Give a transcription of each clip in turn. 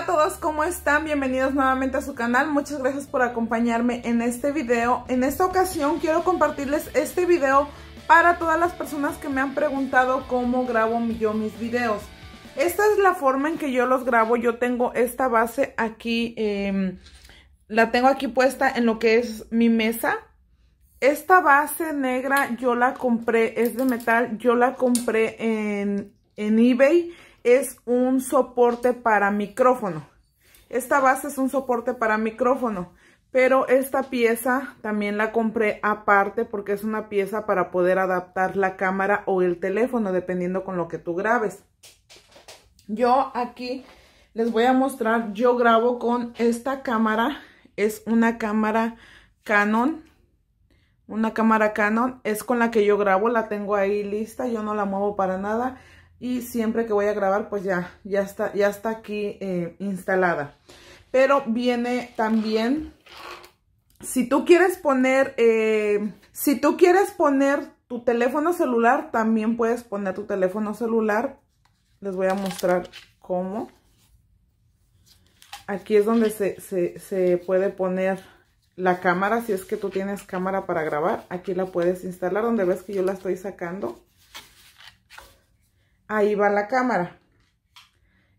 Hola a todos, ¿cómo están? Bienvenidos nuevamente a su canal. Muchas gracias por acompañarme en este video. En esta ocasión quiero compartirles este video para todas las personas que me han preguntado cómo grabo yo mis videos. Esta es la forma en que yo los grabo. Yo tengo esta base aquí, em, la tengo aquí puesta en lo que es mi mesa. Esta base negra yo la compré, es de metal, yo la compré en, en eBay es un soporte para micrófono. Esta base es un soporte para micrófono, pero esta pieza también la compré aparte porque es una pieza para poder adaptar la cámara o el teléfono, dependiendo con lo que tú grabes. Yo aquí les voy a mostrar, yo grabo con esta cámara, es una cámara Canon, una cámara Canon, es con la que yo grabo, la tengo ahí lista, yo no la muevo para nada, y siempre que voy a grabar pues ya, ya, está, ya está aquí eh, instalada. Pero viene también, si tú quieres poner, eh, si tú quieres poner tu teléfono celular, también puedes poner tu teléfono celular. Les voy a mostrar cómo. Aquí es donde se, se puede poner la cámara, si es que tú tienes cámara para grabar. Aquí la puedes instalar, donde ves que yo la estoy sacando ahí va la cámara.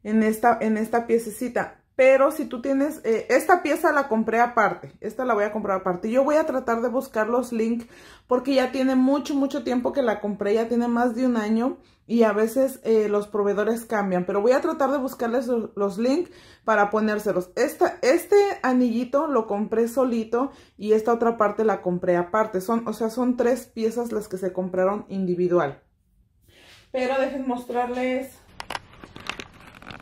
En esta, en esta piececita. Pero si tú tienes... Eh, esta pieza la compré aparte. Esta la voy a comprar aparte. Yo voy a tratar de buscar los links. Porque ya tiene mucho, mucho tiempo que la compré. Ya tiene más de un año. Y a veces eh, los proveedores cambian. Pero voy a tratar de buscarles los, links para ponérselos. Esta, este anillito lo compré solito. Y esta otra parte la compré aparte. Son, o sea, son tres piezas las que se compraron individual. Pero dejen mostrarles.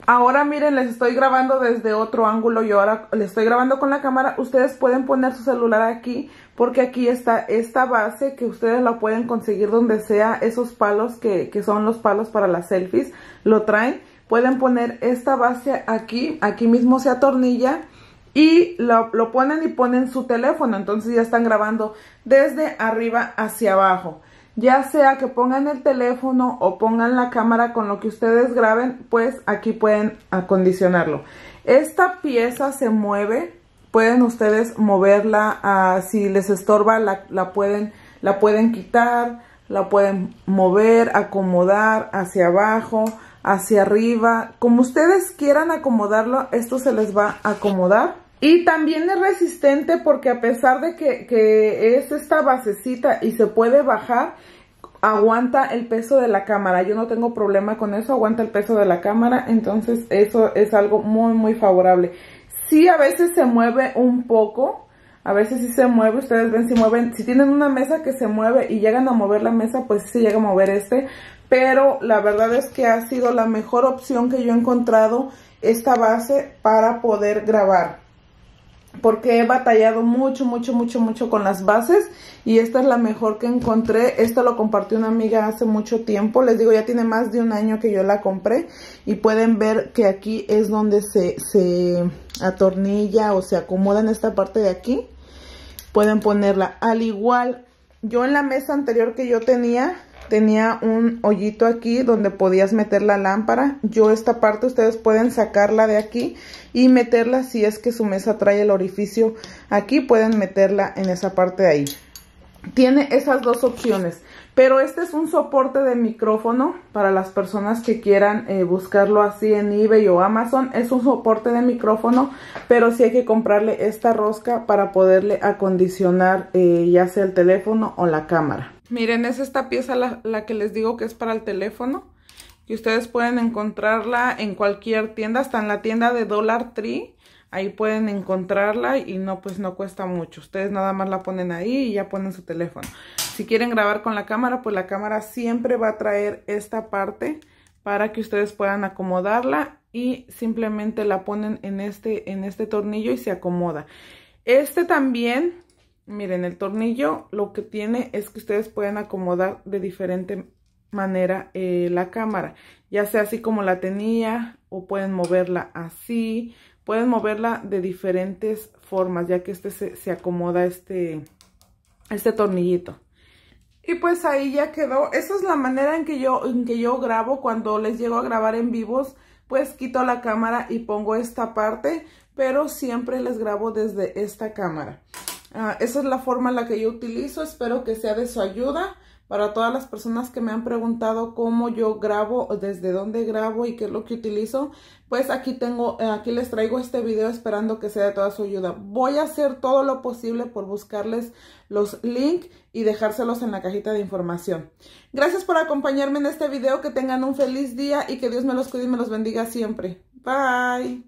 Ahora miren, les estoy grabando desde otro ángulo. Yo ahora les estoy grabando con la cámara. Ustedes pueden poner su celular aquí porque aquí está esta base que ustedes la pueden conseguir donde sea. Esos palos que, son los palos para las selfies lo traen. Pueden poner esta base aquí. Aquí mismo se atornilla y lo, lo, ponen y ponen su teléfono. Entonces ya están grabando desde arriba hacia abajo ya sea que pongan el teléfono o pongan la cámara con lo que ustedes graben, pues aquí pueden acondicionarlo. Esta pieza se mueve, pueden ustedes moverla, ah, si les estorba la, pueden, la pueden quitar, la pueden mover, acomodar hacia abajo, hacia arriba, como ustedes quieran acomodarlo, esto se les va a acomodar. Y también es resistente porque a pesar de que, es esta basecita y se puede bajar, aguanta el peso de la cámara. Yo no tengo problema con eso, aguanta el peso de la cámara. Entonces eso es algo muy, muy favorable. Sí, a veces se mueve un poco. A veces sí se mueve, ustedes ven si mueven, si tienen una mesa que se mueve y llegan a mover la mesa, pues sí llega a mover este. Pero la verdad es que ha sido la mejor opción que yo he encontrado esta base para poder grabar porque he batallado mucho, mucho, mucho, mucho con las bases y esta es la mejor que encontré. Esta lo compartió una amiga hace mucho tiempo, les digo ya tiene más de un año que yo la compré y pueden ver que aquí es donde se, se atornilla o se acomoda en esta parte de aquí. Pueden ponerla al igual, yo en la mesa anterior que yo tenía tenía un hoyito aquí donde podías meter la lámpara. Yo esta parte ustedes pueden sacarla de aquí y meterla si es que su mesa trae el orificio aquí, pueden meterla en esa parte de ahí tiene esas dos opciones. Pero este es un soporte de micrófono para las personas que quieran eh, buscarlo así en eBay o Amazon. Es un soporte de micrófono, pero si hay que comprarle esta rosca para poderle acondicionar eh, ya sea el teléfono o la cámara. Miren, es esta pieza la, la que les digo que es para el teléfono. Y ustedes pueden encontrarla en cualquier tienda, hasta en la tienda de Dollar Tree Ahí pueden encontrarla y no, pues no cuesta mucho. Ustedes nada más la ponen ahí y ya ponen su teléfono. Si quieren grabar con la cámara, pues la cámara siempre va a traer esta parte para que ustedes puedan acomodarla y simplemente la ponen en este, en este tornillo y se acomoda. Este también, miren, el tornillo lo que tiene es que ustedes pueden acomodar de diferente manera eh, la cámara. Ya sea así como la tenía o pueden moverla así Pueden moverla de diferentes formas, ya que este se, acomoda este, este tornillito. Y pues ahí ya quedó. Esa es la manera en que yo, en que yo grabo cuando les llego a grabar en vivos. Pues quito la cámara y pongo esta parte, pero siempre les grabo desde esta cámara. Ah, esa es la forma en la que yo utilizo. Espero que sea de su ayuda para todas las personas que me han preguntado cómo yo grabo, desde dónde grabo y qué es lo que utilizo, pues aquí tengo, eh, aquí les traigo este video esperando que sea de toda su ayuda. Voy a hacer todo lo posible por buscarles los links y dejárselos en la cajita de información. Gracias por acompañarme en este video, que tengan un feliz día y que Dios me los cuide y me los bendiga siempre. Bye.